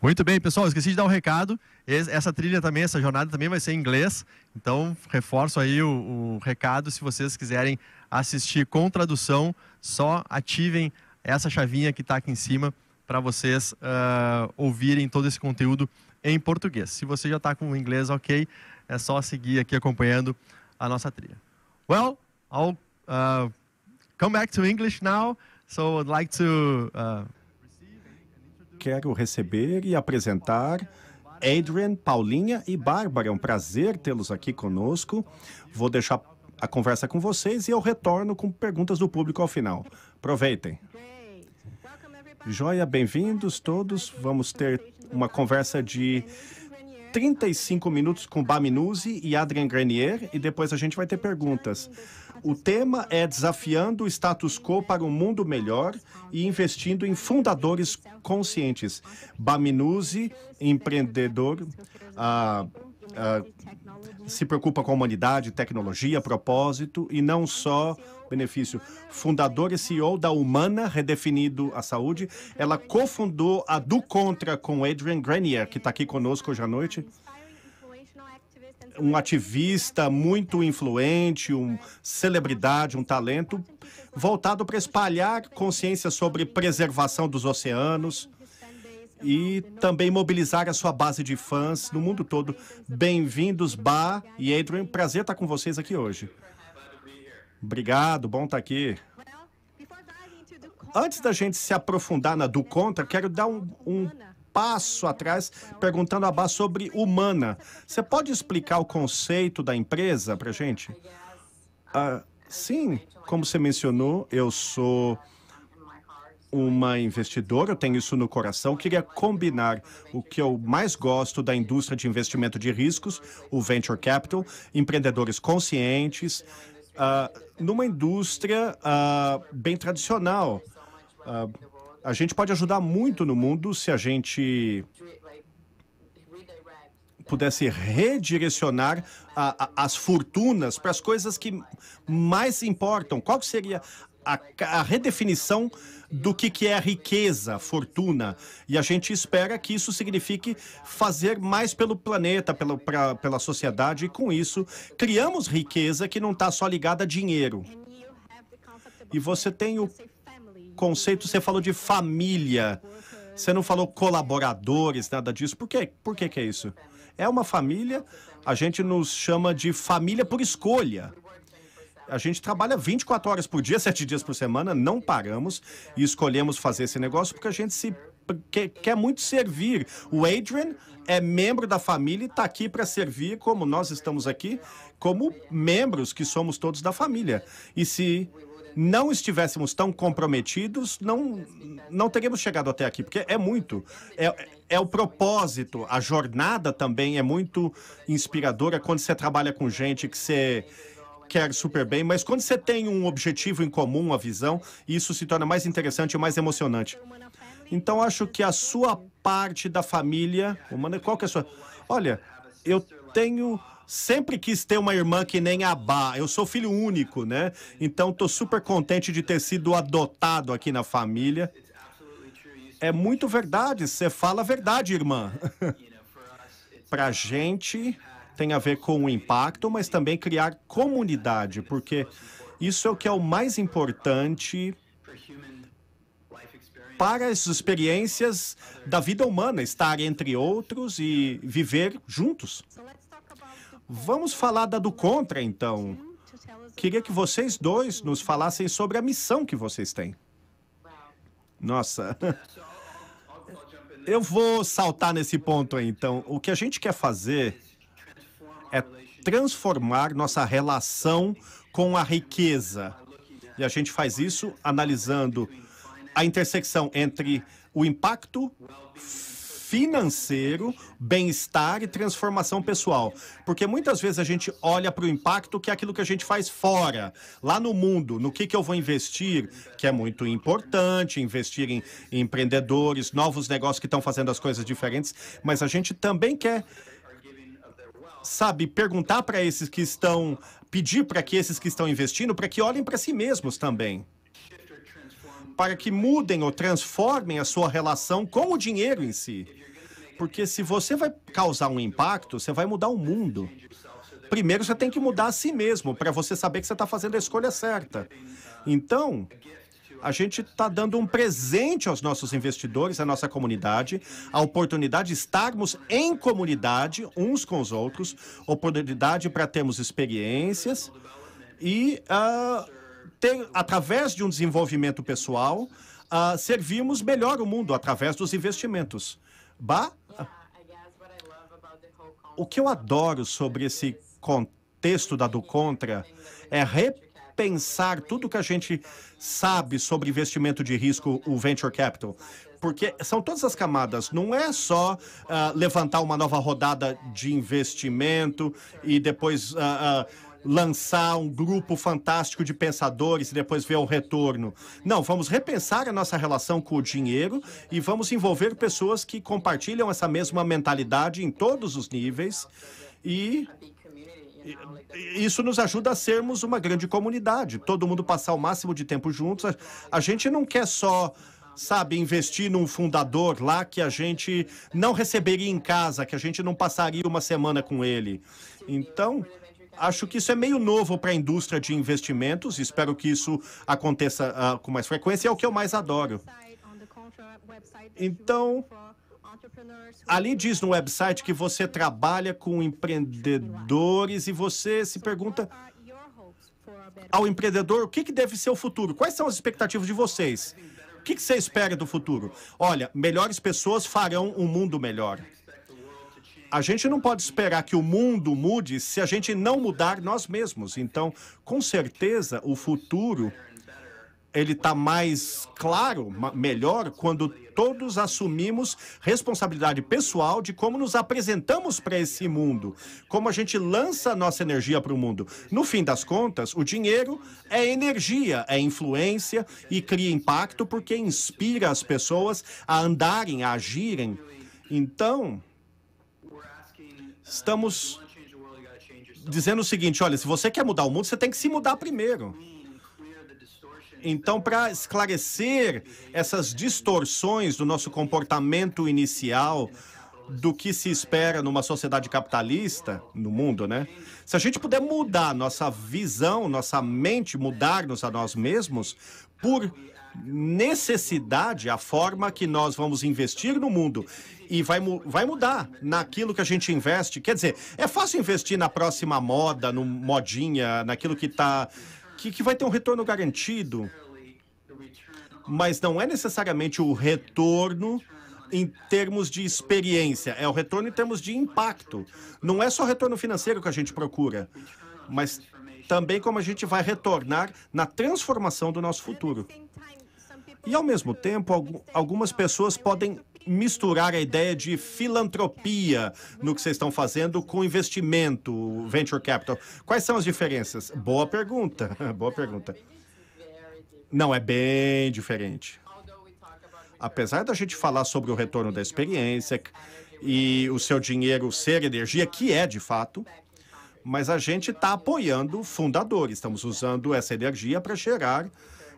Muito bem, pessoal, esqueci de dar um recado. Essa trilha também, essa jornada também vai ser em inglês. Então, reforço aí o, o recado. Se vocês quiserem assistir com tradução, só ativem essa chavinha que está aqui em cima para vocês uh, ouvirem todo esse conteúdo em português. Se você já está com o inglês ok, é só seguir aqui acompanhando a nossa trilha. Well, I'll uh, come back to English now. So I'd like to uh, quero receber e apresentar Adrian, Paulinha e Bárbara. É um prazer tê-los aqui conosco. Vou deixar a conversa com vocês e eu retorno com perguntas do público ao final. Aproveitem. Joia, bem-vindos todos. Vamos ter uma conversa de 35 minutos com Baminuzi e Adrian Grenier e depois a gente vai ter perguntas. O tema é desafiando o status quo para um mundo melhor e investindo em fundadores conscientes. Baminuzi, empreendedor, ah, ah, se preocupa com a humanidade, tecnologia, propósito e não só benefício. Fundador e CEO da Humana, redefinido a saúde, ela cofundou a Do Contra com Adrian Grenier, que está aqui conosco hoje à noite um ativista muito influente, um celebridade, um talento voltado para espalhar consciência sobre preservação dos oceanos e também mobilizar a sua base de fãs no mundo todo. Bem-vindos, Bar e Adrian. Prazer estar com vocês aqui hoje. Obrigado, bom estar tá aqui. Antes da gente se aprofundar na do contra, quero dar um, um passo atrás perguntando a Bá sobre Humana. Você pode explicar o conceito da empresa para gente? Ah, sim, como você mencionou, eu sou uma investidora, eu tenho isso no coração, queria combinar o que eu mais gosto da indústria de investimento de riscos, o venture capital, empreendedores conscientes, uh, numa indústria uh, bem tradicional. Uh, a gente pode ajudar muito no mundo se a gente pudesse redirecionar a, a, as fortunas para as coisas que mais importam. Qual seria a, a, redefinição do que, que é riqueza, fortuna. E a gente espera que isso signifique fazer mais pelo planeta, pelo, pra, pela sociedade, e com isso criamos riqueza que não está só ligada a dinheiro. E você tem o conceito, você falou de família. Você não falou colaboradores, nada disso. Por quê? Por que, que é isso? É uma família, a gente nos chama de família por escolha. A gente trabalha 24 horas por dia, 7 dias por semana, não paramos e escolhemos fazer esse negócio porque a gente se quer muito servir. O Adrian é membro da família e está aqui para servir, como nós estamos aqui, como membros que somos todos da família. E se não estivéssemos tão comprometidos, não, não teríamos chegado até aqui, porque é muito. É, é o propósito, a jornada também é muito inspiradora quando você trabalha com gente que você quer super bem, mas quando você tem um objetivo em comum, uma visão, isso se torna mais interessante e mais emocionante. Então acho que a sua parte da família humana, qual que é a sua? Olha, eu tenho sempre quis ter uma irmã que nem a Bá. Eu sou filho único, né? Então tô super contente de ter sido adotado aqui na família. É muito verdade, você fala a verdade, irmã. Pra gente tem a ver com o impacto, mas também criar comunidade, porque isso é o que é o mais importante para as experiências da vida humana, estar entre outros e viver juntos. Vamos falar da do contra, então. Queria que vocês dois nos falassem sobre a missão que vocês têm. Nossa. Eu vou saltar nesse ponto aí, então. O que a gente quer fazer é transformar nossa relação com a riqueza. E a gente faz isso analisando a intersecção entre o impacto financeiro, bem-estar e transformação pessoal. Porque muitas vezes a gente olha para o impacto que é aquilo que a gente faz fora, lá no mundo, no que, que eu vou investir, que é muito importante, investir em, empreendedores, novos negócios que estão fazendo as coisas diferentes, mas a gente também quer sabe, perguntar para esses que estão, pedir para que esses que estão investindo, para que olhem para si mesmos também para que mudem ou transformem a sua relação com o dinheiro em si. Porque se você vai causar um impacto, você vai mudar o mundo. Primeiro você tem que mudar a si mesmo, para você saber que você está fazendo a escolha certa. Então, a gente está dando um presente aos nossos investidores, à nossa comunidade, a oportunidade de estarmos em comunidade uns com os outros, oportunidade para termos experiências e uh, ter, através de um desenvolvimento pessoal, uh, servimos melhor o mundo através dos investimentos. Bah, o que eu adoro sobre esse contexto da do contra é repensar tudo que a gente sabe sobre investimento de risco, o venture capital, porque são todas as camadas. Não é só uh, levantar uma nova rodada de investimento e depois uh, uh, lançar um grupo fantástico de pensadores e depois ver o retorno. Não, vamos repensar a nossa relação com o dinheiro e vamos envolver pessoas que compartilham essa mesma mentalidade em todos os níveis e isso nos ajuda a sermos uma grande comunidade. Todo mundo passar o máximo de tempo juntos. A, gente não quer só, sabe, investir num fundador lá que a gente não receberia em casa, que a gente não passaria uma semana com ele. Então, acho que isso é meio novo para a indústria de investimentos. Espero que isso aconteça uh, com mais frequência. É o que eu mais adoro. Então, ali diz no website que você trabalha com empreendedores e você se pergunta ao empreendedor o que, que deve ser o futuro. Quais são as expectativas de vocês? O que, que você espera do futuro? Olha, melhores pessoas farão um mundo melhor a gente não pode esperar que o mundo mude se a gente não mudar nós mesmos. Então, com certeza, o futuro ele está mais claro, melhor, quando todos assumimos responsabilidade pessoal de como nos apresentamos para esse mundo, como a gente lança a nossa energia para o mundo. No fim das contas, o dinheiro é energia, é influência e cria impacto porque inspira as pessoas a andarem, a agirem. Então, estamos dizendo o seguinte: olha, se você quer mudar o mundo, você tem que se mudar primeiro. Então, para esclarecer essas distorções do nosso comportamento inicial, do que se espera numa sociedade capitalista no mundo, né? Se a gente puder mudar nossa visão, nossa mente, mudar-nos a nós mesmos por necessidade, a forma que nós vamos investir no mundo e vai, vai mudar naquilo que a gente investe. Quer dizer, é fácil investir na próxima moda, no modinha, naquilo que tá que, que vai ter um retorno garantido, mas não é necessariamente o retorno em termos de experiência, é o retorno em termos de impacto. Não é só retorno financeiro que a gente procura, mas também como a gente vai retornar na transformação do nosso futuro. E, ao mesmo tempo, algumas pessoas podem misturar a ideia de filantropia no que vocês estão fazendo com investimento, venture capital. Quais são as diferenças? Boa pergunta, boa pergunta. Não, é bem diferente. Apesar da gente falar sobre o retorno da experiência e o seu dinheiro ser energia, que é de fato, mas a gente está apoiando fundadores. Estamos usando essa energia para gerar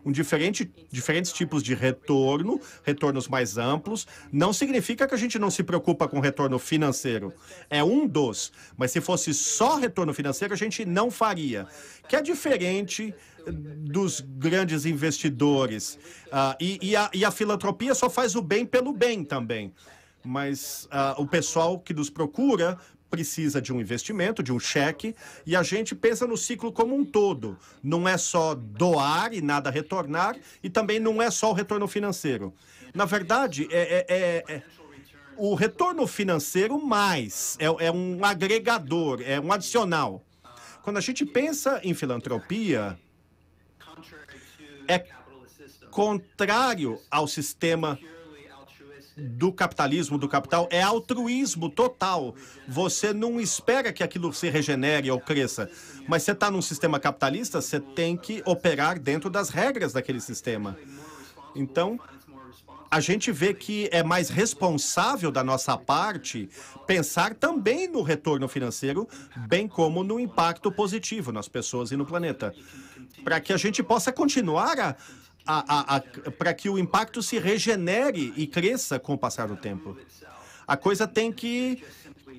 um diferente, diferentes tipos de retorno, retornos mais amplos. Não significa que a gente não se preocupa com retorno financeiro. É um dos. Mas se fosse só retorno financeiro, a gente não faria. Que é diferente eh, dos grandes investidores. Ah, e, e, a, e a filantropia só faz o bem pelo bem também mas uh, o pessoal que nos procura precisa de um investimento, de um cheque, e a gente pensa no ciclo como um todo. Não é só doar e nada retornar, e também não é só o retorno financeiro. Na verdade, é, é, é, é o retorno financeiro mais, é, é um agregador, é um adicional. Quando a gente pensa em filantropia, é contrário ao sistema do capitalismo, do capital, é altruísmo total. Você não espera que aquilo se regenere ou cresça. Mas você está num sistema capitalista, você tem que operar dentro das regras daquele sistema. Então, a gente vê que é mais responsável da nossa parte pensar também no retorno financeiro, bem como no impacto positivo nas pessoas e no planeta, para que a gente possa continuar a para que o impacto se regenere e cresça com o passar do tempo. A coisa tem que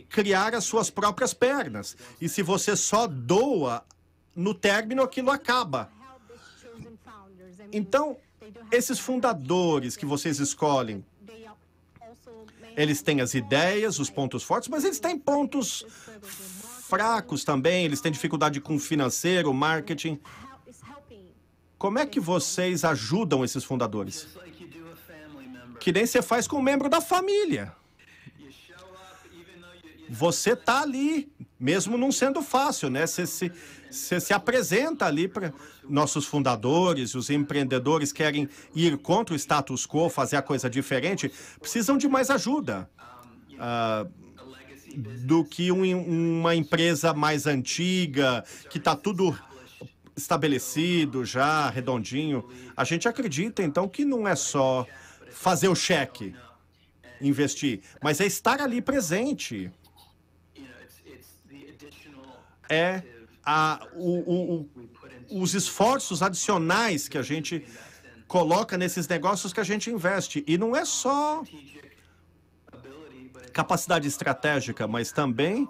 criar as suas próprias pernas. E se você só doa no término, aquilo acaba. Então, esses fundadores que vocês escolhem, eles têm as ideias, os pontos fortes, mas eles têm pontos fracos também, eles têm dificuldade com financeiro, marketing. Como é que vocês ajudam esses fundadores? Que nem você faz com um membro da família. Você tá ali, mesmo não sendo fácil, né? Você se, você se apresenta ali para nossos fundadores, os empreendedores querem ir contra o status quo, fazer a coisa diferente, precisam de mais ajuda. Uh, do que um, uma empresa mais antiga, que está tudo estabelecido já, redondinho, a gente acredita então que não é só fazer o cheque, investir, mas é estar ali presente. É a, o, o, os esforços adicionais que a gente coloca nesses negócios que a gente investe. E não é só capacidade estratégica, mas também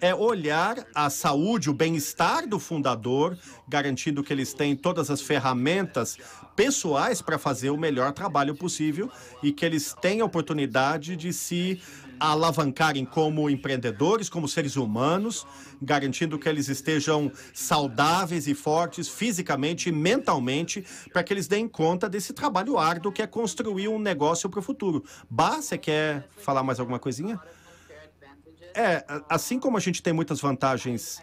é olhar a saúde, o bem-estar do fundador, garantindo que eles têm todas as ferramentas pessoais para fazer o melhor trabalho possível e que eles têm a oportunidade de se alavancarem como empreendedores, como seres humanos, garantindo que eles estejam saudáveis e fortes fisicamente e mentalmente, para que eles deem conta desse trabalho árduo que é construir um negócio para o futuro. Bá, você quer falar mais alguma coisinha? É, assim como a gente tem muitas vantagens,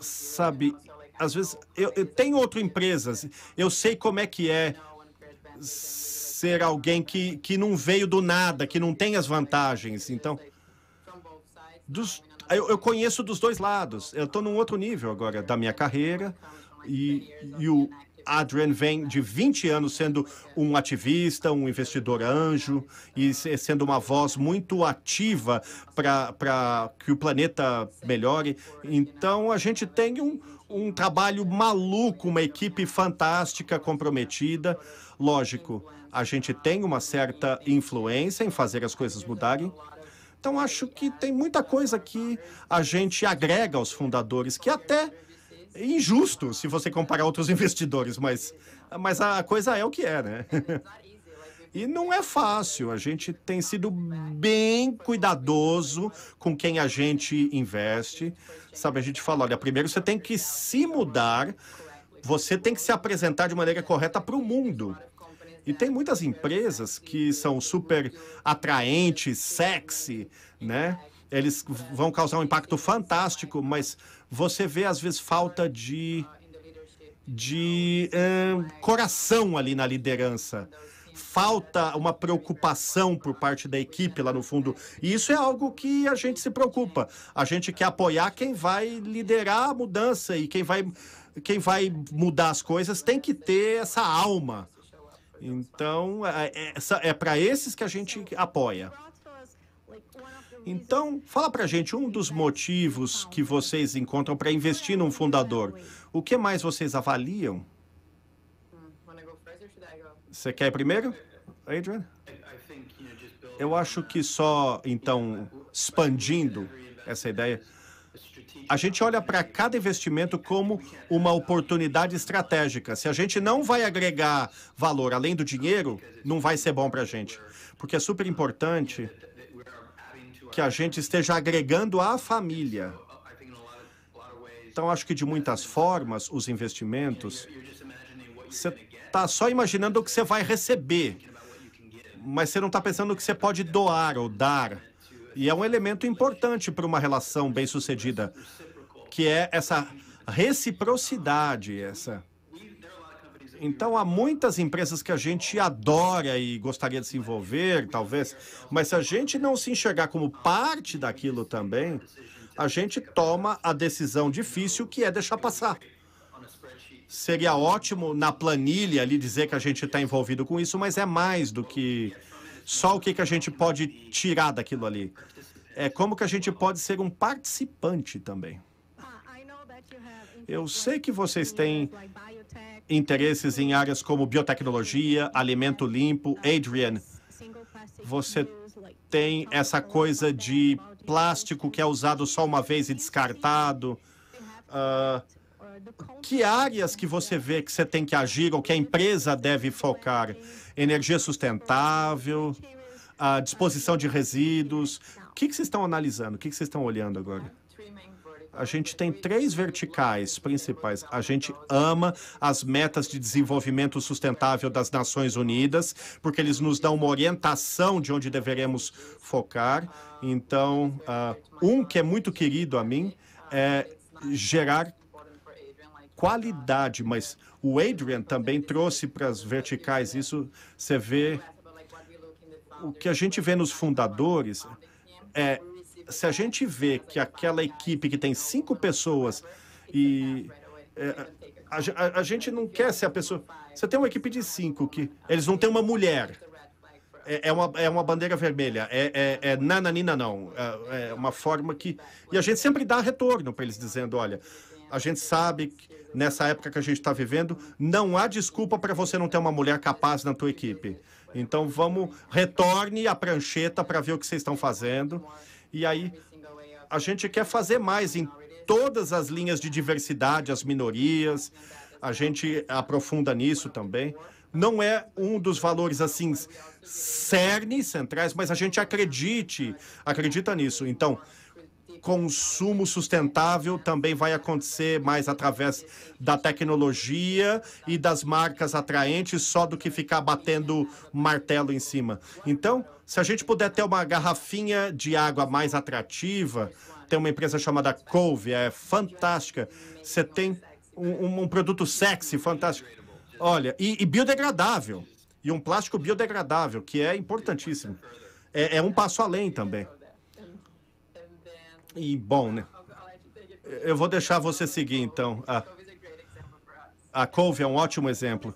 sabe, às vezes eu, eu tenho outras empresas, eu sei como é que é ser alguém que, que não veio do nada, que não tem as vantagens. Então, dos, eu, eu conheço dos dois lados. Eu estou num outro nível agora da minha carreira e, e o, Adrian vem de 20 anos sendo um ativista, um investidor anjo e sendo uma voz muito ativa para que o planeta melhore. Então a gente tem um, um trabalho maluco, uma equipe fantástica, comprometida. Lógico, a gente tem uma certa influência em fazer as coisas mudarem. Então acho que tem muita coisa que a gente agrega aos fundadores que até é injusto se você comparar outros investidores, mas, mas a coisa é o que é, né? E não é fácil, a gente tem sido bem cuidadoso com quem a gente investe. Sabe, a gente fala, olha, primeiro você tem que se mudar, você tem que se apresentar de maneira correta para o mundo. E tem muitas empresas que são super atraentes, sexy, né? eles vão causar um impacto fantástico, mas você vê às vezes falta de, de é, coração ali na liderança. Falta uma preocupação por parte da equipe lá no fundo. E isso é algo que a gente se preocupa. A gente quer apoiar quem vai liderar a mudança e quem vai, quem vai mudar as coisas tem que ter essa alma. Então, é, é, é para esses que a gente apoia. Então, fala para a gente um dos motivos que vocês encontram para investir num fundador. O que mais vocês avaliam? Você quer primeiro, Adrian? Eu acho que só, então, expandindo essa ideia, a gente olha para cada investimento como uma oportunidade estratégica. Se a gente não vai agregar valor além do dinheiro, não vai ser bom para a gente. Porque é super importante que a gente esteja agregando à família. Então, acho que de muitas formas, os investimentos, você está só imaginando o que você vai receber, mas você não está pensando o que você pode doar ou dar. E é um elemento importante para uma relação bem-sucedida, que é essa reciprocidade, essa então há muitas empresas que a gente adora e gostaria de se envolver, talvez, mas se a gente não se enxergar como parte daquilo também, a gente toma a decisão difícil que é deixar passar. Seria ótimo na planilha ali dizer que a gente está envolvido com isso, mas é mais do que só o que, que a gente pode tirar daquilo ali. É como que a gente pode ser um participante também. Eu sei que vocês têm interesses em áreas como biotecnologia, alimento limpo. Adrian, você tem essa coisa de plástico que é usado só uma vez e descartado. Uh, que áreas que você vê que você tem que agir ou que a empresa deve focar? Energia sustentável, a ah, disposição de resíduos. O que, que vocês estão analisando? O que, que vocês estão olhando agora? a gente tem três verticais principais. A gente ama as metas de desenvolvimento sustentável das Nações Unidas, porque eles nos dão uma orientação de onde deveremos focar. Então, uh, um que é muito querido a mim é gerar qualidade, mas o Adrian também trouxe para as verticais isso. Você vê o que a gente vê nos fundadores é se a gente vê que aquela equipe que tem cinco pessoas e é, a, a, a, gente não quer ser a pessoa. Você tem uma equipe de cinco que eles não têm uma mulher. É, é uma, é uma bandeira vermelha. É, é, é nananina, não. É, é uma forma que. E a gente sempre dá retorno para eles dizendo: olha, a gente sabe que nessa época que a gente está vivendo, não há desculpa para você não ter uma mulher capaz na tua equipe. Então vamos, retorne a prancheta para ver o que vocês estão fazendo e aí a gente quer fazer mais em todas as linhas de diversidade, as minorias. A gente aprofunda nisso também. Não é um dos valores assim cerne centrais, mas a gente acredite, acredita nisso. Então, consumo sustentável também vai acontecer mais através da tecnologia e das marcas atraentes, só do que ficar batendo martelo em cima. Então, se a gente puder ter uma garrafinha de água mais atrativa, tem uma empresa chamada Cove, é fantástica. Você tem um, um, produto sexy, fantástico. Olha, e, e biodegradável. E um plástico biodegradável, que é importantíssimo. É, é um passo além também. E bom, né? Eu vou deixar você seguir então. A, a couve é um ótimo exemplo.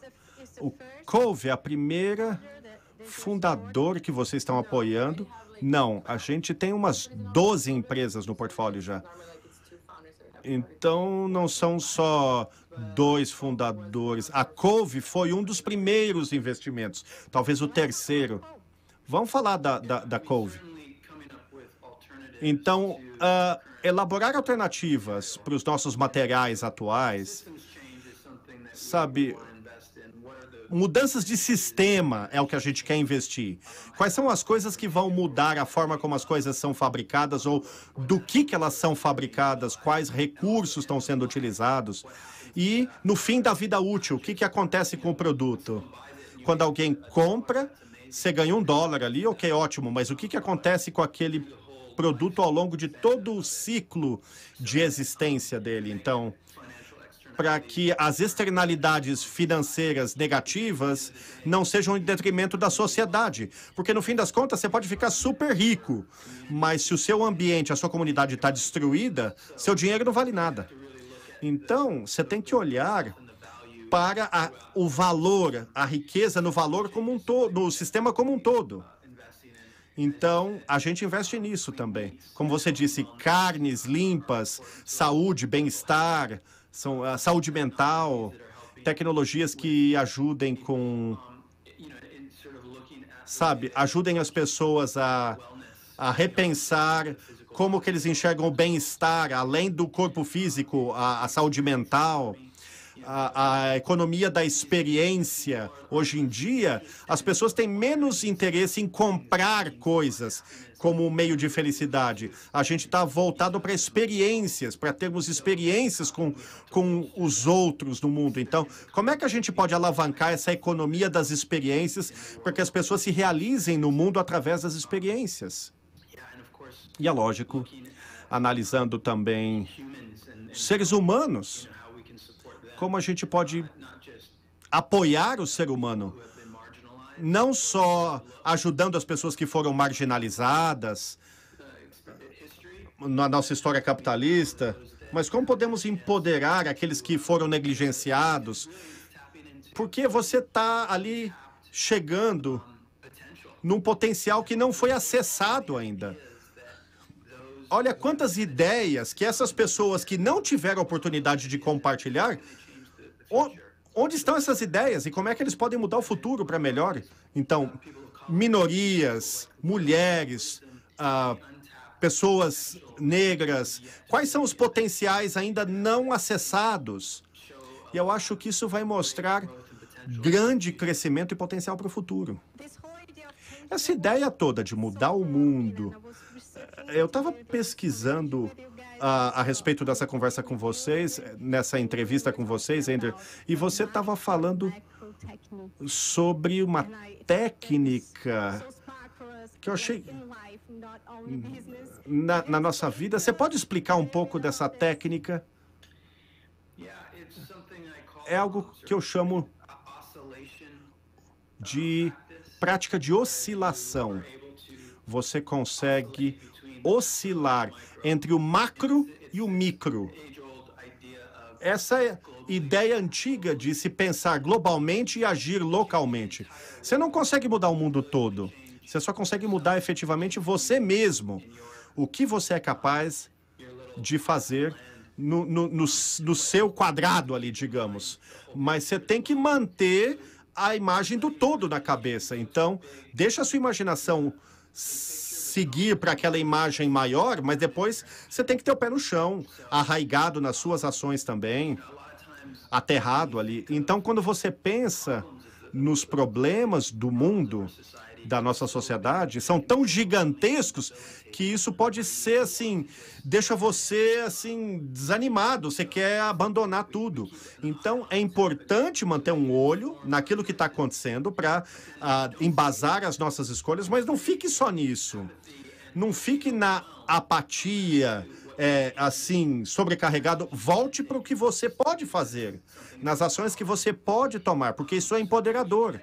O couve é a primeira fundadora que vocês estão apoiando. Não, a gente tem umas 12 empresas no portfólio já. Então, não são só dois fundadores. A Cove foi um dos primeiros investimentos, talvez o terceiro. Vamos falar da, da, da Cove. Então, uh, elaborar alternativas para os nossos materiais atuais, sabe, mudanças de sistema é o que a gente quer investir. Quais são as coisas que vão mudar a forma como as coisas são fabricadas ou do que, que elas são fabricadas, quais recursos estão sendo utilizados? E no fim da vida útil, o que, que acontece com o produto? Quando alguém compra, você ganha um dólar ali, ok, ótimo, mas o que, que acontece com aquele produto ao longo de todo o ciclo de existência dele. Então, para que as externalidades financeiras negativas não sejam em detrimento da sociedade. Porque no fim das contas, você pode ficar super rico, mas se o seu ambiente, a sua comunidade está destruída, seu dinheiro não vale nada. Então, você tem que olhar para a, o valor, a riqueza no valor como um todo, no sistema como um todo. Então, a gente investe nisso também. Como você disse, carnes limpas, saúde, bem-estar, saúde mental, tecnologias que ajudem com. Sabe, ajudem as pessoas a, a repensar como que eles enxergam o bem-estar, além do corpo físico, a, a saúde mental a, a economia da experiência hoje em dia, as pessoas têm menos interesse em comprar coisas como meio de felicidade. A gente está voltado para experiências, para termos experiências com, com os outros no mundo. Então, como é que a gente pode alavancar essa economia das experiências para que as pessoas se realizem no mundo através das experiências? E é lógico, analisando também seres humanos como a gente pode apoiar o ser humano, não só ajudando as pessoas que foram marginalizadas na nossa história capitalista, mas como podemos empoderar aqueles que foram negligenciados? Porque você está ali chegando num potencial que não foi acessado ainda. Olha quantas ideias que essas pessoas que não tiveram oportunidade de compartilhar onde estão essas ideias e como é que eles podem mudar o futuro para melhor? Então, minorias, mulheres, ah, pessoas negras, quais são os potenciais ainda não acessados? E eu acho que isso vai mostrar grande crescimento e potencial para o futuro. Essa ideia toda de mudar o mundo, eh, eu estava pesquisando a, a, respeito dessa conversa com vocês, eh, nessa entrevista com vocês, Ender, e você estava falando sobre uma técnica que eu achei na, na nossa vida. Você pode explicar um pouco dessa técnica? É algo que eu chamo de prática de oscilação. Você consegue oscilar entre o macro e o micro. Essa é ideia antiga de se pensar globalmente e agir localmente. Você não consegue mudar o mundo todo. Você só consegue mudar efetivamente você mesmo. O que você é capaz de fazer no, no, no, no seu quadrado ali, digamos. Mas você tem que manter a imagem do todo na cabeça. Então, deixa a sua imaginação seguir para aquela imagem maior, mas depois você tem que ter o pé no chão, arraigado nas suas ações também, aterrado ali. Então, quando você pensa nos problemas do mundo, da nossa sociedade, são tão gigantescos que isso pode ser assim, deixa você assim desanimado, você quer abandonar tudo. Então é importante manter um olho naquilo que está acontecendo para uh, ah, embasar as nossas escolhas, mas não fique só nisso. Não fique na apatia, é, assim, sobrecarregado, volte para o que você pode fazer, nas ações que você pode tomar, porque isso é empoderador.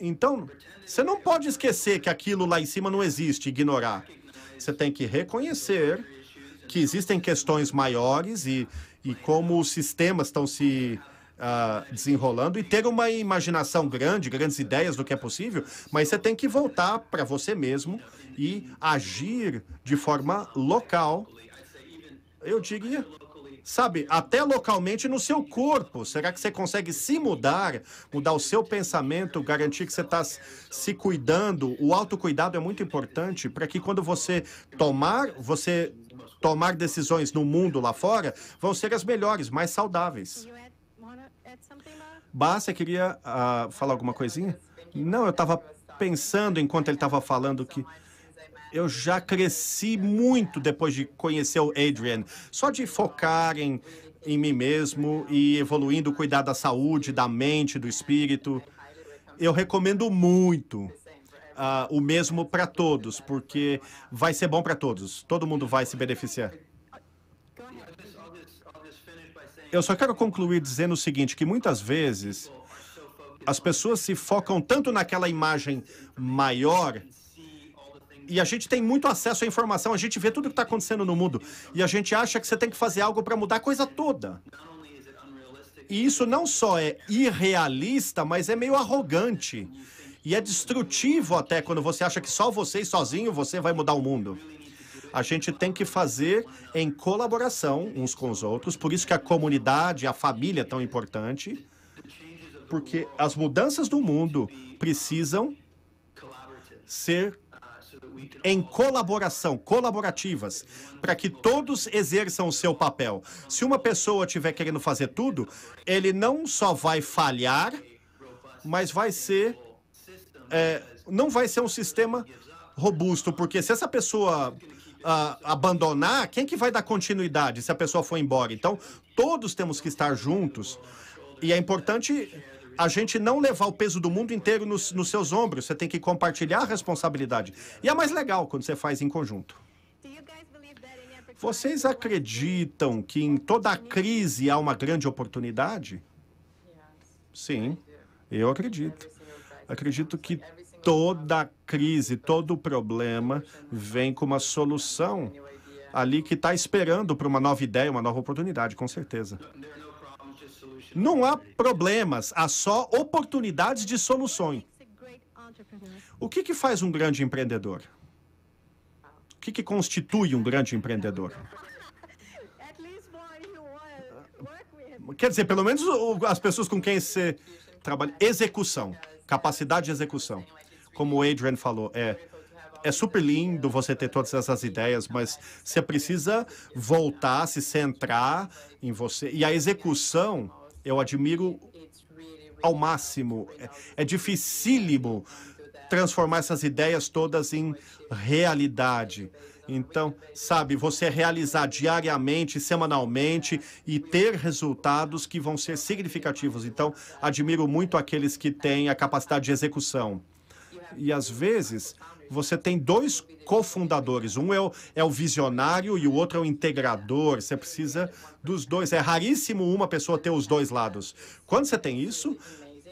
Então, você não pode esquecer que aquilo lá em cima não existe, ignorar. Você tem que reconhecer que existem questões maiores e, e como os sistemas estão se uh, desenrolando e ter uma imaginação grande, grandes ideias do que é possível, mas você tem que voltar para você mesmo e agir de forma local. Eu diria sabe, até localmente no seu corpo. Será que você consegue se mudar, mudar o seu pensamento, garantir que você está se cuidando? O autocuidado é muito importante para que quando você tomar, você tomar decisões no mundo lá fora, vão ser as melhores, mais saudáveis. Basta, queria uh, falar alguma coisinha? Não, eu estava pensando enquanto ele estava falando que eu já cresci muito depois de conhecer o Adrian. Só de focar em, em mim mesmo e evoluindo, cuidar da saúde, da mente, do espírito. Eu recomendo muito uh, o mesmo para todos, porque vai ser bom para todos. Todo mundo vai se beneficiar. Eu só quero concluir dizendo o seguinte, que muitas vezes as pessoas se focam tanto naquela imagem maior e a gente tem muito acesso à informação, a gente vê tudo que está acontecendo no mundo e a gente acha que você tem que fazer algo para mudar a coisa toda. E isso não só é irrealista, mas é meio arrogante. E é destrutivo até quando você acha que só você e sozinho você vai mudar o mundo. A gente tem que fazer em colaboração uns com os outros, por isso que a comunidade, a família é tão importante, porque as mudanças do mundo precisam ser em colaboração, colaborativas, para que todos exerçam o seu papel. Se uma pessoa estiver querendo fazer tudo, ele não só vai falhar, mas vai ser. É, não vai ser um sistema robusto, porque se essa pessoa Uh, abandonar, quem que vai dar continuidade se a pessoa for embora? Então, todos temos que estar juntos. E é importante a gente não levar o peso do mundo inteiro nos, nos seus ombros. Você tem que compartilhar a responsabilidade. E é mais legal quando você faz em conjunto. Vocês acreditam que em toda crise há uma grande oportunidade? Sim, eu acredito. Acredito que toda crise, todo problema vem com uma solução ali que está esperando para uma nova ideia, uma nova oportunidade, com certeza. Não há problemas, há só oportunidades de soluções. O que, que faz um grande empreendedor? O que, que constitui um grande empreendedor? Quer dizer, pelo menos as pessoas com quem você trabalha. Execução, capacidade de execução. Como o Adrian falou, é, é super lindo você ter todas essas ideias, mas você precisa voltar, se centrar em você. E a execução eu admiro ao máximo. É, é dificílimo transformar essas ideias todas em realidade. Então, sabe, você realizar diariamente, semanalmente e ter resultados que vão ser significativos. Então, admiro muito aqueles que têm a capacidade de execução. E às vezes você tem dois cofundadores. Um é o, é o visionário e o outro é o integrador. Você precisa dos dois. É raríssimo uma pessoa ter os dois lados. Quando você tem isso,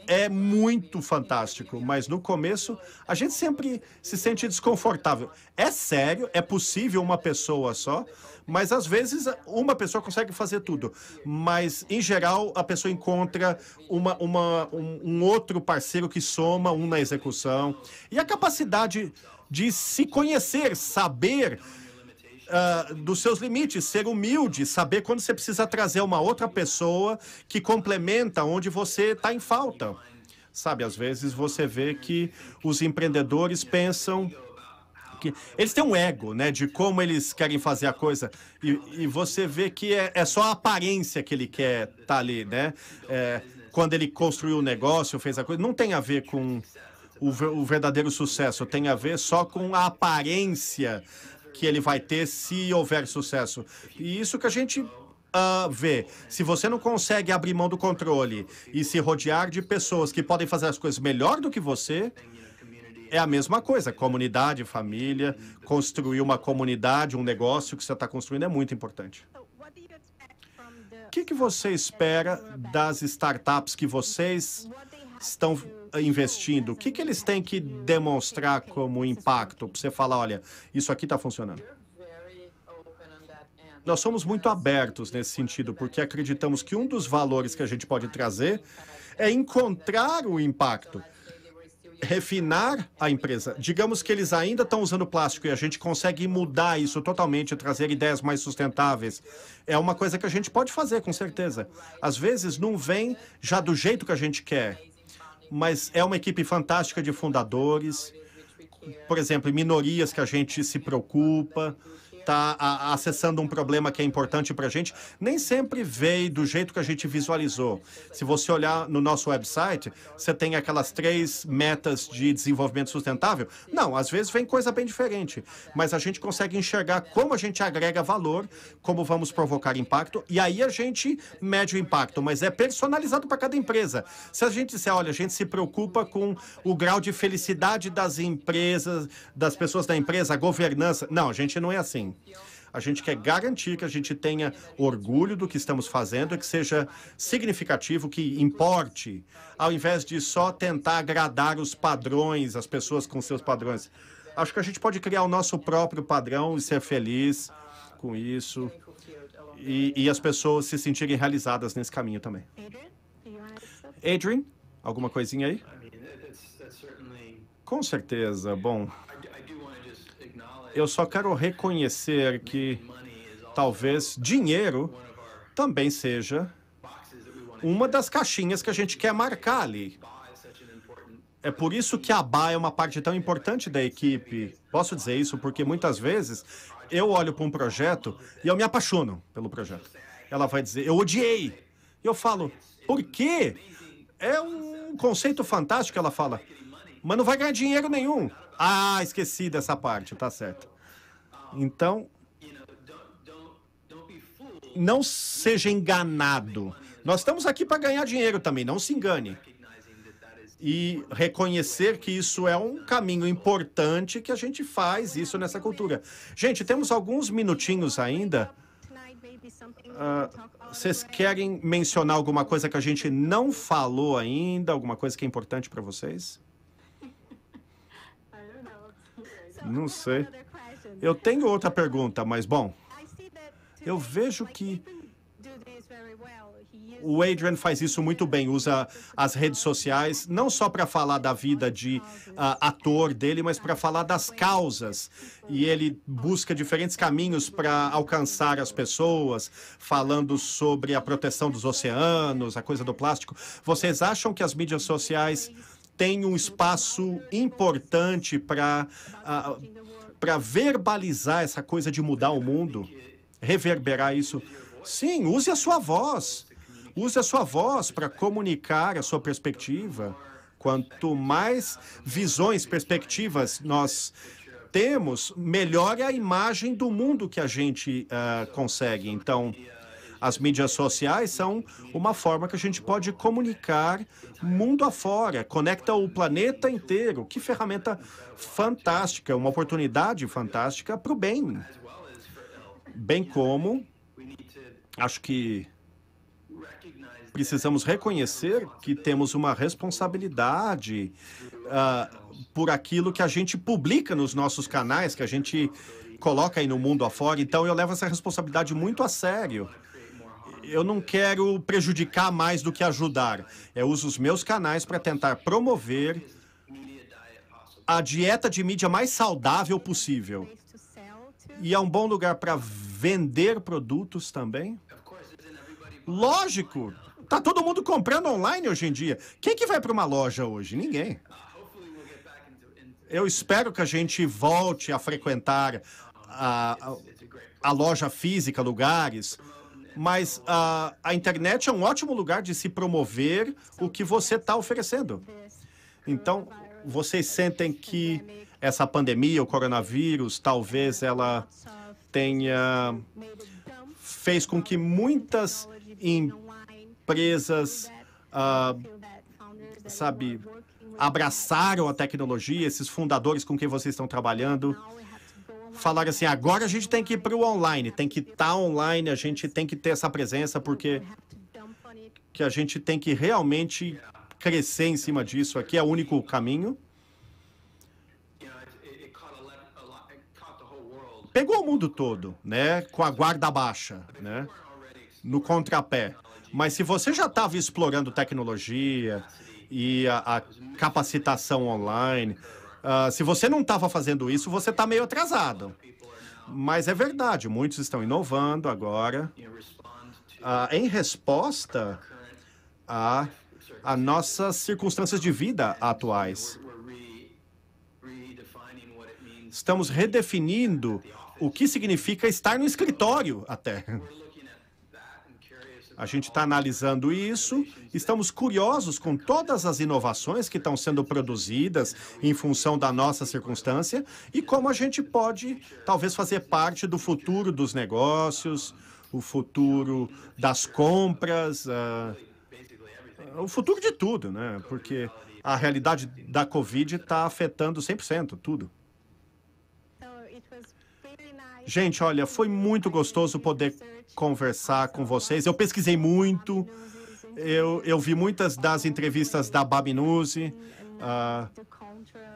é muito fantástico, mas no começo a gente sempre se sente desconfortável. É sério? É possível uma pessoa só? Mas às vezes uma pessoa consegue fazer tudo. Mas em geral a pessoa encontra uma, uma, um, um outro parceiro que soma, um na execução. E a capacidade de se conhecer, saber Uh, dos seus limites, ser humilde, saber quando você precisa trazer uma outra pessoa que complementa onde você está em falta. Sabe, às vezes você vê que os empreendedores pensam que. Eles têm um ego, né? De como eles querem fazer a coisa. E, e você vê que é, é, só a aparência que ele quer estar tá ali, né? É, quando ele construiu o negócio, fez a coisa. Não tem a ver com o, o verdadeiro sucesso, tem a ver só com a aparência que ele vai ter se houver sucesso. E isso que a gente uh, vê. Se você não consegue abrir mão do controle e se rodear de pessoas que podem fazer as coisas melhor do que você, é a mesma coisa. Comunidade, família, construir uma comunidade, um negócio que você está construindo é muito importante. O que, que você espera das startups que vocês estão investindo? O que, que eles têm que demonstrar como impacto para você falar, olha, isso aqui está funcionando? Nós somos muito abertos nesse sentido, porque acreditamos que um dos valores que a gente pode trazer é encontrar o impacto refinar a empresa. Digamos que eles ainda estão usando plástico e a gente consegue mudar isso totalmente, trazer ideias mais sustentáveis. É uma coisa que a gente pode fazer, com certeza. Às vezes não vem já do jeito que a gente quer, mas é uma equipe fantástica de fundadores, por exemplo, minorias que a gente se preocupa está acessando um problema que é importante para a gente, nem sempre veio do jeito que a gente visualizou. Se você olhar no nosso website, você tem aquelas três metas de desenvolvimento sustentável. Não, às vezes vem coisa bem diferente, mas a gente consegue enxergar como a gente agrega valor, como vamos provocar impacto, e aí a gente mede o impacto, mas é personalizado para cada empresa. Se a gente disser, olha, a gente se preocupa com o grau de felicidade das empresas, das pessoas da empresa, a governança. Não, a gente não é assim. A gente quer garantir que a gente tenha orgulho do que estamos fazendo e que seja significativo, que importe, ao invés de só tentar agradar os padrões, as pessoas com seus padrões. Acho que a gente pode criar o nosso próprio padrão e ser feliz com isso e, e as pessoas se sentirem realizadas nesse caminho também. Adrian, alguma coisinha aí? Com certeza. Bom, eu só quero reconhecer que talvez dinheiro também seja uma das caixinhas que a gente quer marcar ali. É por isso que a BA é uma parte tão importante da equipe. Posso dizer isso porque muitas vezes eu olho para um projeto e eu me apaixono pelo projeto. Ela vai dizer, eu odiei. E eu falo, por quê? É um conceito fantástico, ela fala, mas não vai ganhar dinheiro nenhum. Ah, esqueci dessa parte, tá certo. Então, não seja enganado. Nós estamos aqui para ganhar dinheiro também, não se engane. E reconhecer que isso é um caminho importante que a gente faz isso nessa cultura. Gente, temos alguns minutinhos ainda. Uh, vocês querem mencionar alguma coisa que a gente não falou ainda? Alguma coisa que é importante para vocês? Não sei. Eu tenho outra pergunta, mas bom. Eu vejo que o Adrian faz isso muito bem, usa as redes sociais não só para falar da vida de uh, ator dele, mas para falar das causas. E ele busca diferentes caminhos para alcançar as pessoas, falando sobre a proteção dos oceanos, a coisa do plástico. Vocês acham que as mídias sociais tem um espaço importante para ah, para verbalizar essa coisa de mudar o mundo, reverberar isso. Sim, use a sua voz. Use a sua voz para comunicar a sua perspectiva. Quanto mais visões, perspectivas nós temos, melhor é a imagem do mundo que a gente uh, consegue. Então, as mídias sociais são uma forma que a gente pode comunicar mundo afora, conecta o planeta inteiro. Que ferramenta fantástica, uma oportunidade fantástica para o bem. Bem como acho que precisamos reconhecer que temos uma responsabilidade uh, por aquilo que a gente publica nos nossos canais, que a gente coloca aí no mundo afora. Então eu levo essa responsabilidade muito a sério eu não quero prejudicar mais do que ajudar. Eu uso os meus canais para tentar promover a dieta de mídia mais saudável possível. E é um bom lugar para vender produtos também? Lógico! Tá todo mundo comprando online hoje em dia. Quem que vai para uma loja hoje? Ninguém. Eu espero que a gente volte a frequentar a, a, a loja física, lugares, mas a, a internet é um ótimo lugar de se promover o que você está oferecendo. Então, vocês sentem que essa pandemia, o coronavírus, talvez ela tenha fez com que muitas empresas, ah, sabe, abraçaram a tecnologia, esses fundadores com quem vocês estão trabalhando falaram assim: agora a gente tem que ir para o online, tem que estar tá online, a gente tem que ter essa presença, porque que a gente tem que realmente crescer em cima disso aqui, é o único caminho. Pegou o mundo todo, né? Com a guarda baixa, né? No contrapé. Mas se você já estava explorando tecnologia e a, a capacitação online, Uh, se você não estava fazendo isso, você está meio atrasado. Mas é verdade, muitos estão inovando agora uh, em resposta a, a nossas circunstâncias de vida atuais. Estamos redefinindo o que significa estar no escritório até. A gente está analisando isso, estamos curiosos com todas as inovações que estão sendo produzidas em função da nossa circunstância e como a gente pode, talvez, fazer parte do futuro dos negócios, o futuro das compras, uh, o futuro de tudo, né? Porque a realidade da Covid está afetando 100% tudo. Gente, olha, foi muito gostoso poder conversar com vocês. Eu pesquisei muito, eu, eu vi muitas das entrevistas da Babinuse, uh, ah,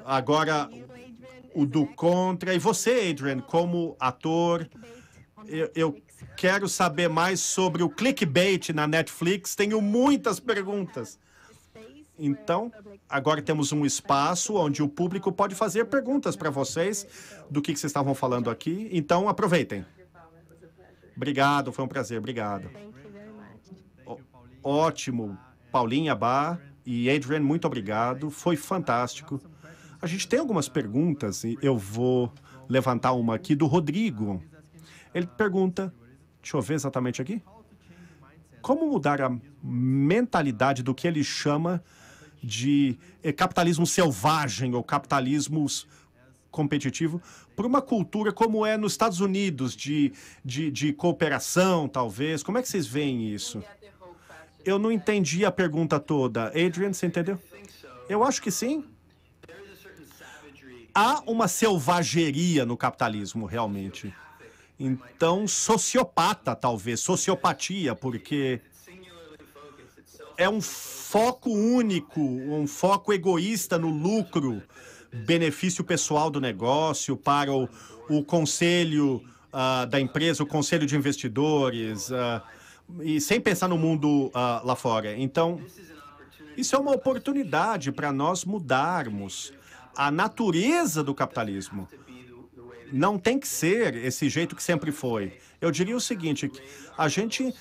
agora o do Contra. E você, Adrian, como ator, eu, eu quero saber mais sobre o clickbait na Netflix. Tenho muitas perguntas. Então, agora temos um espaço onde o público pode fazer perguntas para vocês do que, que vocês estavam falando aqui. Então, aproveitem. Obrigado, foi um prazer. Obrigado. ótimo. Paulinha Bar e Adrian, muito obrigado. Foi fantástico. A gente tem algumas perguntas e eu vou levantar uma aqui do Rodrigo. Ele pergunta, deixa eu ver exatamente aqui, como mudar a mentalidade do que ele chama de é, capitalismo selvagem ou capitalismo competitivo para uma cultura como é nos Estados Unidos, de, de, de cooperação, talvez? Como é que vocês veem isso? Eu não entendi a pergunta toda. Adrian, você entendeu? Eu acho que sim. Há uma selvageria no capitalismo, realmente. Então, sociopata, talvez, sociopatia, porque é um foco único, um foco egoísta no lucro, benefício pessoal do negócio para o, o conselho uh, da empresa, o conselho de investidores, uh, e sem pensar no mundo uh, lá fora. Então, isso é uma oportunidade para nós mudarmos a natureza do capitalismo. Não tem que ser esse jeito que sempre foi. Eu diria o seguinte: a gente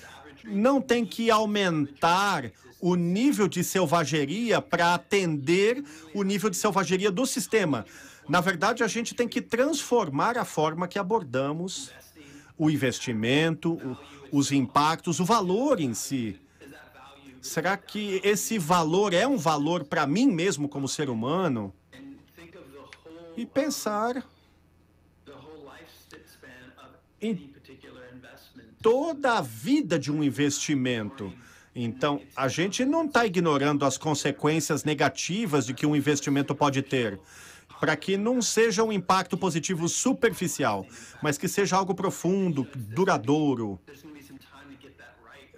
não tem que aumentar o nível de selvageria para atender o nível de selvageria do sistema. Na verdade, a gente tem que transformar a forma que abordamos o investimento, o, os impactos, o valor em si. Será que esse valor é um valor para mim mesmo como ser humano? E pensar em toda a vida de um investimento. Então, a gente não está ignorando as consequências negativas de que um investimento pode ter, para que não seja um impacto positivo superficial, mas que seja algo profundo, duradouro.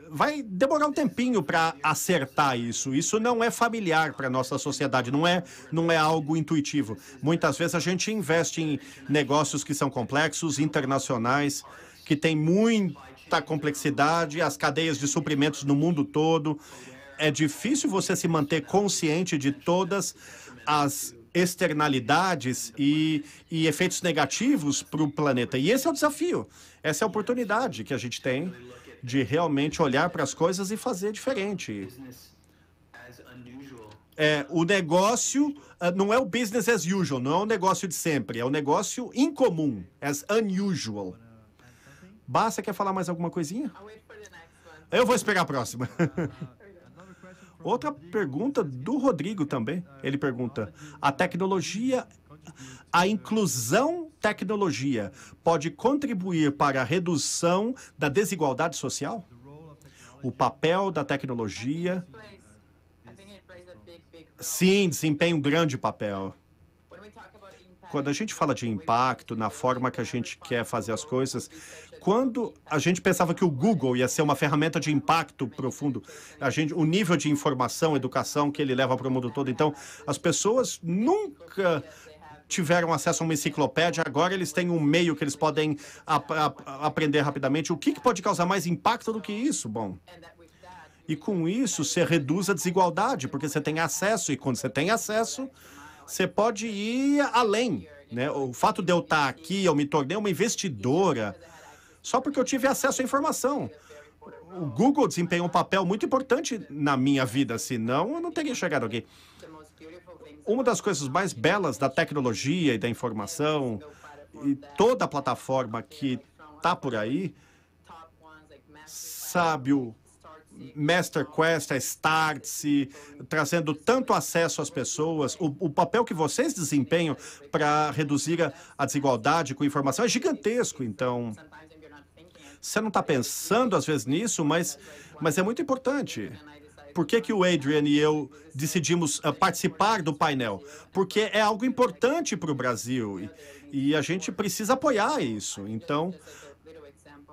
Vai demorar um tempinho para acertar isso. Isso não é familiar para nossa sociedade, não é, não é algo intuitivo. Muitas vezes a gente investe em negócios que são complexos, internacionais, que tem muito alta complexidade, as cadeias de suprimentos no mundo todo. É difícil você se manter consciente de todas as externalidades e, e efeitos negativos para o planeta. E esse é o desafio, essa é a oportunidade que a gente tem de realmente olhar para as coisas e fazer diferente. É, o negócio ah, não é o business as usual, não é o negócio de sempre, é o negócio incomum, as unusual. Basta, quer falar mais alguma coisinha? Eu vou esperar a próxima. Outra pergunta do Rodrigo também. Ele pergunta: a tecnologia, a inclusão tecnologia pode contribuir para a redução da desigualdade social? O papel da tecnologia. Sim, desempenha um grande papel. Quando a gente fala de impacto, na forma que a gente quer fazer as coisas, quando a gente pensava que o Google ia ser uma ferramenta de impacto profundo, a gente, o nível de informação, educação que ele leva para o mundo todo. Então, as pessoas nunca tiveram acesso a uma enciclopédia, agora eles têm um meio que eles podem ap ap aprender rapidamente. O que, que pode causar mais impacto do que isso? Bom, e com isso você reduz a desigualdade, porque você tem acesso, e quando você tem acesso, você pode ir além. Né? O fato de eu estar aqui, eu me tornei uma investidora só porque eu tive acesso à informação. O Google desempenha um papel muito importante na minha vida, senão eu não teria chegado aqui. Uma das coisas mais belas da tecnologia e da informação e toda a plataforma que está por aí, sabe o MasterQuest, a Startse, trazendo tanto acesso às pessoas, o, o papel que vocês desempenham para reduzir a, a desigualdade com informação é gigantesco. Então, você não está pensando às vezes nisso, mas, mas é muito importante. Por que, que o Adrian e eu decidimos uh, participar do painel? Porque é algo importante para o Brasil e, e a gente precisa apoiar isso. Então,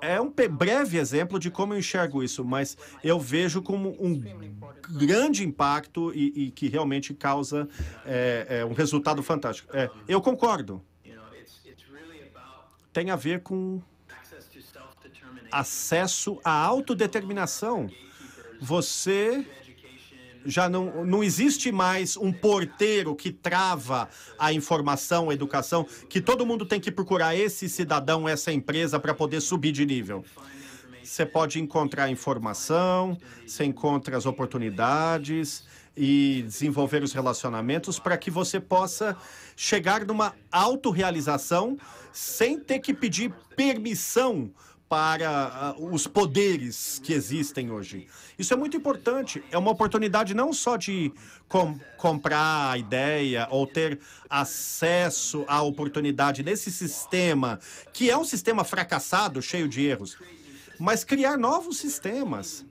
é um breve exemplo de como eu enxergo isso, mas eu vejo como um grande impacto e, e que realmente causa é, é, um resultado fantástico. É, eu concordo. Tem a ver com acesso à autodeterminação. Você já não, não existe mais um porteiro que trava a informação, a educação, que todo mundo tem que procurar esse cidadão, essa empresa para poder subir de nível. Você pode encontrar informação, você encontra as oportunidades e desenvolver os relacionamentos para que você possa chegar numa autorrealização sem ter que pedir permissão para uh, os poderes que existem hoje. Isso é muito importante. É uma oportunidade não só de com comprar a ideia ou ter acesso à oportunidade desse sistema, que é um sistema fracassado, cheio de erros, mas criar novos sistemas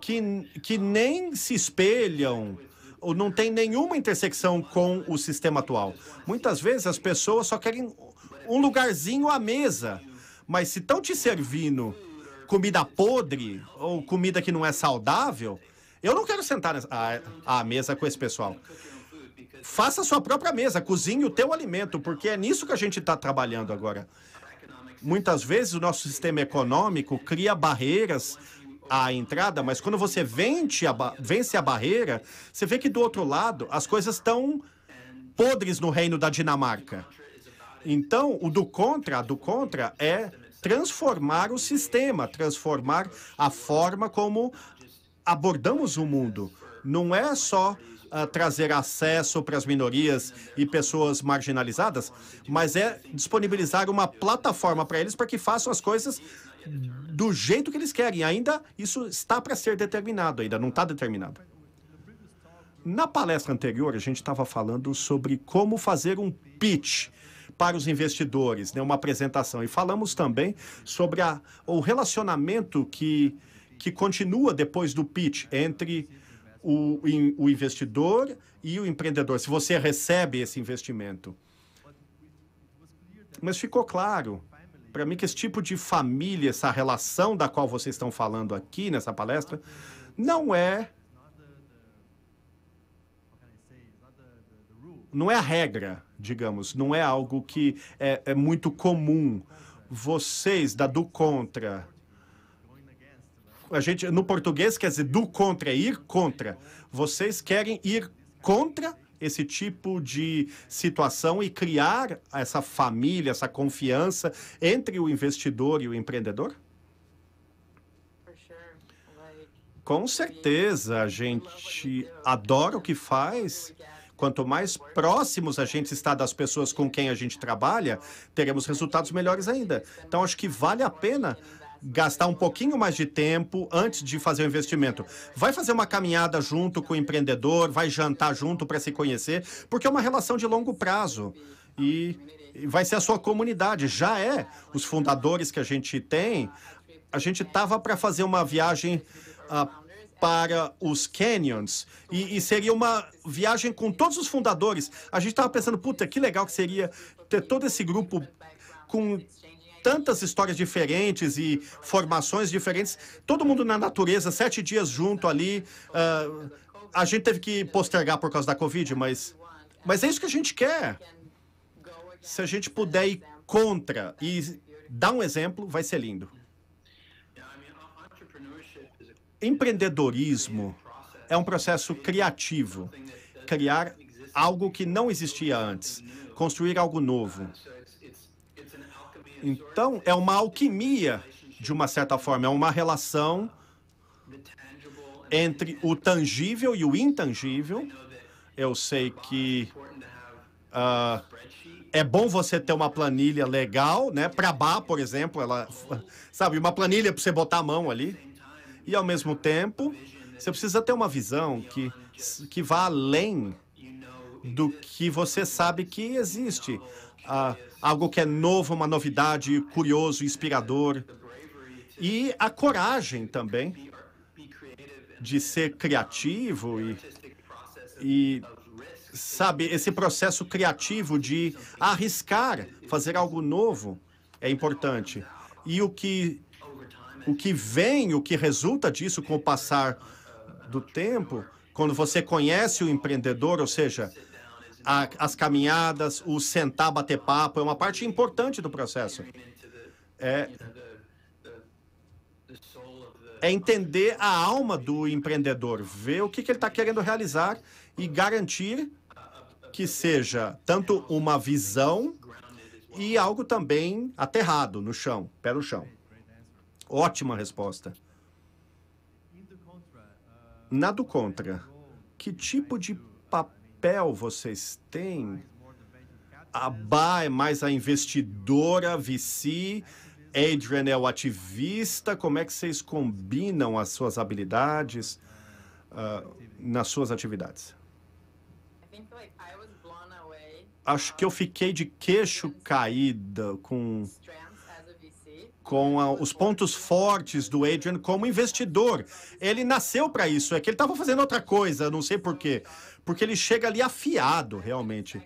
que, que nem se espelham ou não tem nenhuma intersecção com o sistema atual. Muitas vezes as pessoas só querem um lugarzinho à mesa mas se estão te servindo comida podre ou comida que não é saudável, eu não quero sentar à mesa com esse pessoal. Faça a sua própria mesa, cozinhe o teu alimento, porque é nisso que a gente está trabalhando agora. Muitas vezes o nosso sistema econômico cria barreiras à entrada, mas quando você vence a, vence a barreira, você vê que do outro lado as coisas estão podres no reino da Dinamarca. Então, o do contra, do contra é transformar o sistema, transformar a forma como abordamos o mundo. Não é só uh, trazer acesso para as minorias e pessoas marginalizadas, mas é disponibilizar uma plataforma para eles para que façam as coisas do jeito que eles querem. Ainda isso está para ser determinado, ainda não está determinado. Na palestra anterior, a gente estava falando sobre como fazer um pitch, para os investidores, né, uma apresentação. E falamos também sobre a, o relacionamento que, que continua depois do pitch entre o, o investidor e o empreendedor, se você recebe esse investimento. Mas ficou claro para mim que esse tipo de família, essa relação da qual vocês estão falando aqui nessa palestra, não é não é a regra digamos. Não é algo que é, é muito comum. Vocês da do contra. A gente, no português quer dizer do contra, é ir contra. Vocês querem ir contra esse tipo de situação e criar essa família, essa confiança entre o investidor e o empreendedor? Com certeza, a gente adora o que faz Quanto mais próximos a gente está das pessoas com quem a gente trabalha, teremos resultados melhores ainda. Então, acho que vale a pena gastar um pouquinho mais de tempo antes de fazer o investimento. Vai fazer uma caminhada junto com o empreendedor, vai jantar junto para se conhecer, porque é uma relação de longo prazo. E vai ser a sua comunidade, já é. Os fundadores que a gente tem, a gente estava para fazer uma viagem uh, para os Canyons. E, e, seria uma viagem com todos os fundadores. A gente estava pensando, puta, que legal que seria ter todo esse grupo com tantas histórias diferentes e formações diferentes, todo mundo na natureza, sete dias junto ali. Uh, a gente teve que postergar por causa da Covid, mas, mas é isso que a gente quer. Se a gente puder ir contra e dar um exemplo, vai ser lindo empreendedorismo é um processo criativo, criar algo que não existia antes, construir algo novo. Então, é uma alquimia, de uma certa forma, é uma relação entre o tangível e o intangível. Eu sei que uh, é bom você ter uma planilha legal, né? Para bar, por exemplo, ela sabe uma planilha para você botar a mão ali. E ao mesmo tempo, você precisa ter uma visão que, que vá além do que você sabe que existe. Ah, algo que é novo, uma novidade, curioso, inspirador. E a coragem também de ser criativo e, e sabe, esse processo criativo de arriscar, fazer algo novo é importante. E o que o que vem, o que resulta disso com o passar do tempo, quando você conhece o empreendedor, ou seja, a, as caminhadas, o sentar, bater papo, é uma parte importante do processo. É, é entender a alma do empreendedor, ver o que, que ele está querendo realizar e garantir que seja tanto uma visão e algo também aterrado no chão, pé no chão. Ótima resposta. Nada contra. Que tipo de papel vocês têm? A BA é mais a investidora, VC, Adrian é o ativista. Como é que vocês combinam as suas habilidades uh, nas suas atividades? Acho que eu fiquei de queixo caído com com a, ah, os pontos fortes do Adrian como investidor. Ele nasceu para isso, é que ele estava fazendo outra coisa, não sei porquê. Porque ele chega ali afiado, realmente.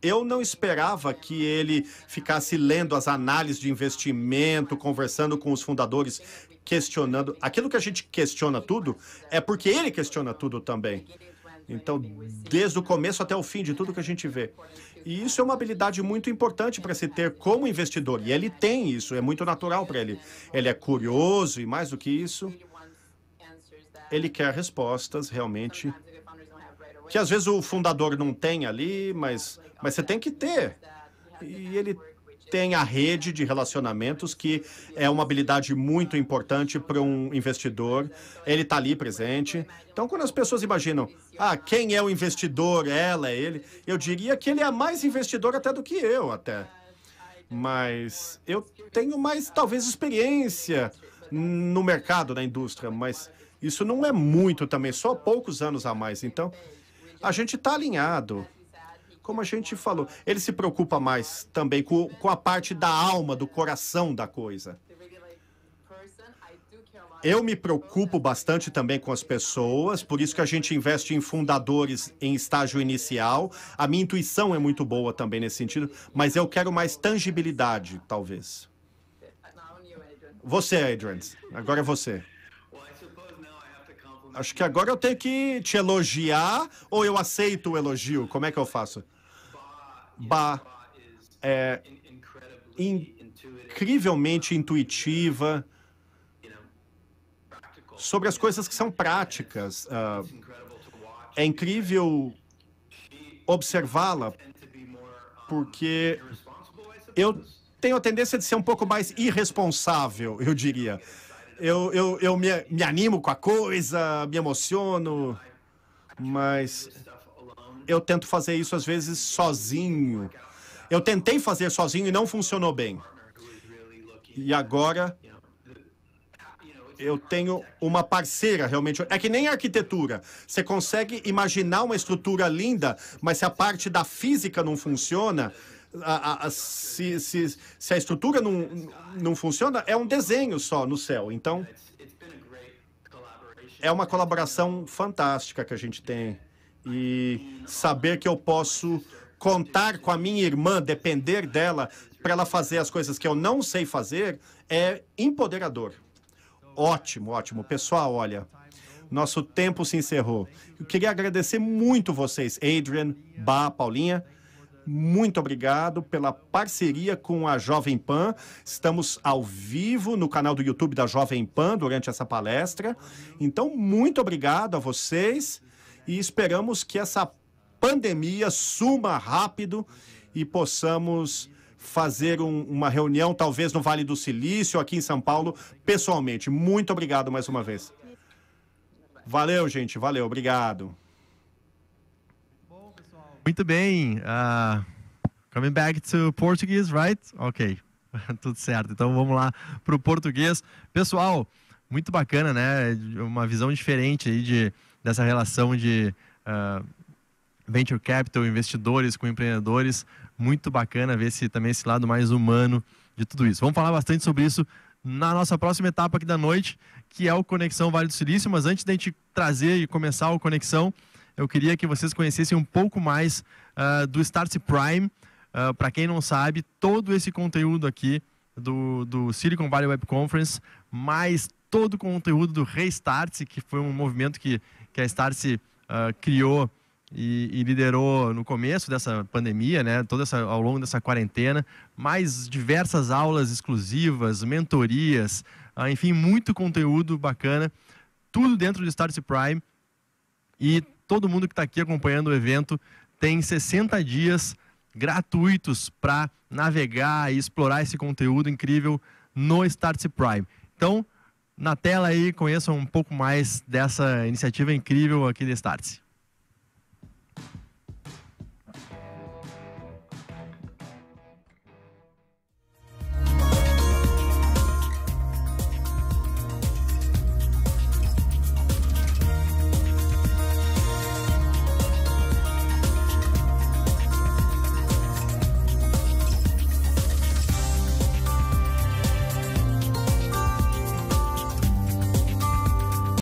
Eu não esperava que ele ficasse lendo as análises de investimento, conversando com os fundadores, questionando. Aquilo que a gente questiona tudo é porque ele questiona tudo também. Então, desde o começo até o fim de tudo que a gente vê. E isso é uma habilidade muito importante para se ter como investidor. E ele tem isso, é muito natural para ele. Ele é curioso e, mais do que isso, ele quer respostas realmente que às vezes o fundador não tem ali, mas, mas você tem que ter. E ele tem a rede de relacionamentos, que é uma habilidade muito importante para um investidor. Ele está ali presente. Então, quando as pessoas imaginam, ah, quem é o investidor? Ela, ele. Eu diria que ele é mais investidor até do que eu, até. Mas eu tenho mais, talvez, experiência no mercado, na indústria, mas isso não é muito também, só poucos anos a mais. Então, a gente está alinhado como a gente falou, ele se preocupa mais também com, com a parte da alma, do coração da coisa. Eu me preocupo bastante também com as pessoas, por isso que a gente investe em fundadores em estágio inicial. A minha intuição é muito boa também nesse sentido, mas eu quero mais tangibilidade, talvez. Você, Adrian. Agora é você. Acho que agora eu tenho que te elogiar ou eu aceito o elogio? Como é que eu faço? Ba é incrivelmente intuitiva sobre as coisas que são práticas. Ah, é incrível observá-la, porque eu tenho a tendência de ser um pouco mais irresponsável, eu diria. Eu, eu, eu me, me animo com a coisa, me emociono, mas eu tento fazer isso às vezes sozinho. Eu tentei fazer sozinho e não funcionou bem. E agora eu tenho uma parceira realmente. É que nem arquitetura. Você consegue imaginar uma estrutura linda, mas se a parte da física não funciona, a, a, a, se, se, se, a estrutura não, não funciona, é um desenho só no céu. Então, é uma colaboração fantástica que a gente tem e saber que eu posso contar com a minha irmã, depender dela para ela fazer as coisas que eu não sei fazer, é empoderador. Ótimo, ótimo. Pessoal, olha, nosso tempo se encerrou. Eu queria agradecer muito vocês, Adrian, Bah, Paulinha. Muito obrigado pela parceria com a Jovem Pan. Estamos ao vivo no canal do YouTube da Jovem Pan durante essa palestra. Então, muito obrigado a vocês e esperamos que essa pandemia suma rápido e possamos fazer um, uma reunião, talvez no Vale do Silício, aqui em São Paulo, pessoalmente. Muito obrigado mais uma vez. Valeu, gente. Valeu. Obrigado. Muito bem. Uh, coming back to Portuguese, right? Ok. Tudo certo. Então vamos lá para o português. Pessoal, muito bacana, né? Uma visão diferente aí de dessa relação de uh, venture capital, investidores com empreendedores. Muito bacana ver esse, também esse lado mais humano de tudo isso. Vamos falar bastante sobre isso na nossa próxima etapa aqui da noite, que é o Conexão Vale do Silício. Mas antes da gente trazer e começar o Conexão, eu queria que vocês conhecessem um pouco mais uh, do Startup Prime. Uh, ah, Para quem não sabe, todo esse conteúdo aqui do, do Silicon Valley Web Conference, mais todo o conteúdo do Restart, que foi um movimento que que a Starse uh, ah, criou e, e, liderou no começo dessa pandemia, né, toda essa, ao longo dessa quarentena, mais diversas aulas exclusivas, mentorias, uh, enfim, muito conteúdo bacana, tudo dentro do Starse Prime. E todo mundo que está aqui acompanhando o evento tem 60 dias gratuitos para navegar e explorar esse conteúdo incrível no Startse Prime. Então, na tela aí, conheçam um pouco mais dessa iniciativa incrível aqui da Startse.